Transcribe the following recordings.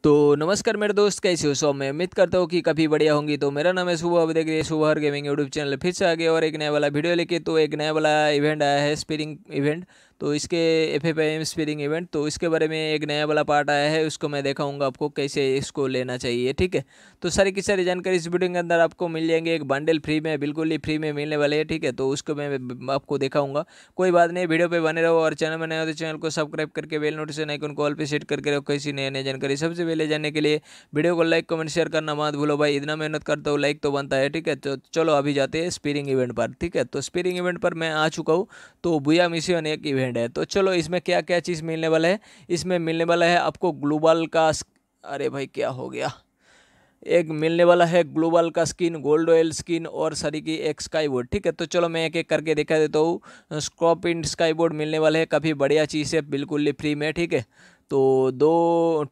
todo नमस्कार मेरे दोस्त कैसे हो सो मैं उम्मीद करता हूँ कि काफ़ी बढ़िया होंगी तो मेरा नाम है सुबह अब देख रहे सुबह गेमिंग यूट्यूब चैनल फिर से आगे और एक नया वाला वीडियो लेके तो एक नया वाला इवेंट आया है स्पिरिंग इवेंट तो इसके F F M spring event तो इसके बारे में एक नया वाला पार्ट आया है उसको मैं देखाऊंगा आपको कैसे इसको लेना चाहिए ठीक है तो सारी की सारी जानकारी इस वीडियो के अंदर आपको मिल जाएंगे एक बंडल फ्री में बिल्कुल ही फ्री में मिलने वाले हैं ठीक है तो उसको मैं आपको दिखाऊंगा कोई बात नहीं वीडियो पर बने रहो और चैनल में हो तो चैनल को सब्सक्राइब करके बेल नोटिफिकेशन आइकन कॉल पर सेट करके रखो इसी नए नए जानकारी सबसे पहले रहने के लिए वीडियो को लाइक कमेंट शेयर करना मत भूलो भाई इतना मेहनत करता हूँ लाइक तो बनता है ठीक है तो चलो अभी जाते हैं स्पीरिंग इवेंट पर ठीक है तो स्पीरिंग इवेंट पर मैं आ चुका हूँ तो बुया मिशन एक इवेंट है तो चलो इसमें क्या क्या चीज़ मिलने वाला है इसमें मिलने वाला है आपको ग्लोबल का अरे भाई क्या हो गया एक मिलने वाला है ग्लोबल का स्किन गोल्ड ऑयल स्किन और सरी की एक स्काई बोर्ड ठीक है तो चलो मैं एक एक करके दिखा देता हूँ स्क्रॉप स्काई बोर्ड मिलने वाले है काफ़ी बढ़िया चीज़ है बिल्कुल ही फ्री में ठीक है तो दो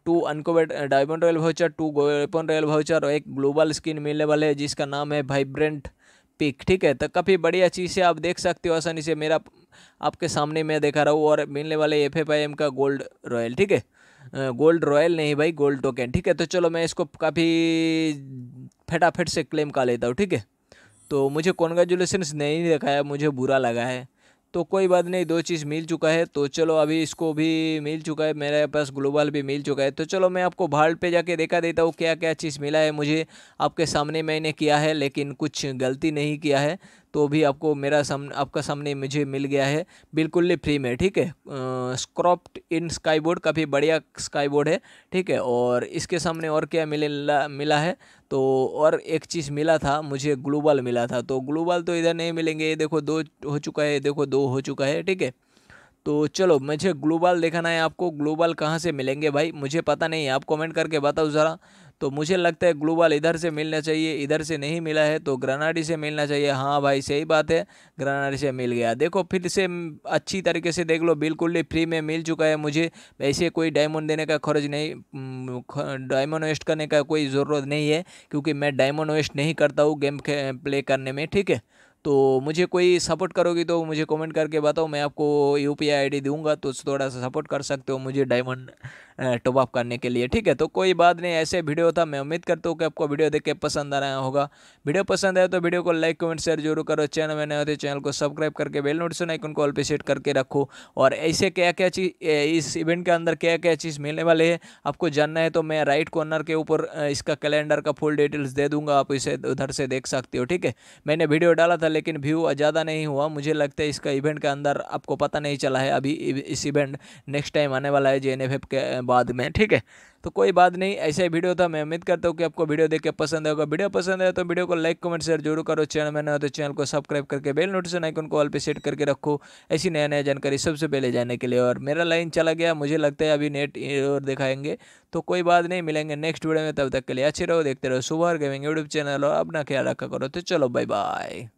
टू अनकोवेट डायमंड रॉयल वाउचर टू गोपन रॉयल वाउचर और एक ग्लोबल स्किन मिलने वाले है जिसका नाम है वाइब्रेंट पिक ठीक है तो काफ़ी बढ़िया चीज़ है आप देख सकते हो आसानी से मेरा आपके सामने मैं देखा रहा हूँ और मिलने वाले एफ एफ आई एम का गोल्ड रॉयल ठीक है गोल्ड uh, रॉयल नहीं भाई गोल्ड टोकन ठीक है तो चलो मैं इसको काफ़ी फटाफट से क्लेम कर लेता हूँ ठीक है तो मुझे कॉन्ग्रेचुलेसन नहीं दिखाया मुझे बुरा लगा है तो कोई बात नहीं दो चीज़ मिल चुका है तो चलो अभी इसको भी मिल चुका है मेरे पास ग्लोबल भी मिल चुका है तो चलो मैं आपको भाल्ट पे जाके देखा देता हूँ क्या क्या चीज़ मिला है मुझे आपके सामने मैंने किया है लेकिन कुछ गलती नहीं किया है तो भी आपको मेरा सामने आपका सामने मुझे मिल गया है बिल्कुल फ्री में ठीक है स्क्रॉप्ड इन स्काई बोर्ड काफ़ी बढ़िया स्काई बोर्ड है ठीक है और इसके सामने और क्या मिले मिला है तो और एक चीज़ मिला था मुझे ग्लोबल मिला था तो ग्लोबल तो इधर नहीं मिलेंगे ये देखो दो हो चुका है देखो दो हो चुका है ठीक है तो चलो मुझे ग्लोबल देखना है आपको ग्लोबल कहाँ से मिलेंगे भाई मुझे पता नहीं आप कमेंट करके बताओ ज़रा तो मुझे लगता है ग्लोबल इधर से मिलना चाहिए इधर से नहीं मिला है तो ग्रनाडी से मिलना चाहिए हाँ भाई सही बात है ग्रनाडी से मिल गया देखो फिर से अच्छी तरीके से देख लो बिल्कुल ही फ्री में मिल चुका है मुझे वैसे कोई डायमंड देने का खर्च नहीं डायमंड वेस्ट करने का कोई ज़रूरत नहीं है क्योंकि मैं डायमंड वेस्ट नहीं करता हूँ गेम प्ले करने में ठीक है तो मुझे कोई सपोर्ट करोगी तो मुझे कमेंट करके बताओ मैं आपको यू पी आई डी दूंगा तो थोड़ा सा सपोर्ट कर सकते हो मुझे डायमंड टॉप अप करने के लिए ठीक है तो कोई बात नहीं ऐसे वीडियो था मैं उम्मीद करता हूँ कि आपको वीडियो देख के पसंद आ रहा होगा वीडियो पसंद आए तो वीडियो को लाइक कमेंट शेयर जरूर करो चैनल में नए होते तो चैनल को सब्सक्राइब करके बेल नोटिफिकेशन आइकन को ऑल पे सेट करके रखो और ऐसे क्या क्या चीज़ इस इवेंट के अंदर क्या क्या चीज़ मिलने वाले है आपको जानना है तो मैं राइट कॉर्नर के ऊपर इसका कैलेंडर का फुल डिटेल्स दे दूंगा आप इसे उधर से देख सकते हो ठीक है मैंने वीडियो डाला था लेकिन व्यू ज़्यादा नहीं हुआ मुझे लगता है इसका इवेंट के अंदर आपको पता नहीं चला है अभी इस इवेंट नेक्स्ट टाइम आने वाला है जे एन के बाद में ठीक है तो कोई बात नहीं ऐसे वीडियो था मैं उम्मीद करता हूँ कि आपको वीडियो देख के पसंद आएगा वीडियो पसंद है तो वीडियो को लाइक कमेंट शेयर जरूर करो चैनल में नए हो तो चैनल को सब्सक्राइब करके बेल नोटिफिकेशन आइकन को ऑल पे सेट करके रखो ऐसी नया नया जानकारी सबसे पहले जाने के लिए और मेरा लाइन चला गया मुझे लगता है अभी नेट और दिखाएंगे तो कोई बात नहीं मिलेंगे नेक्स्ट वीडियो में तब तक के लिए अच्छे रहो देखते रहो सुबह गेमिंग यूट्यूब चैनल और अपना ख्याल रखा करो तो चलो बाय बाय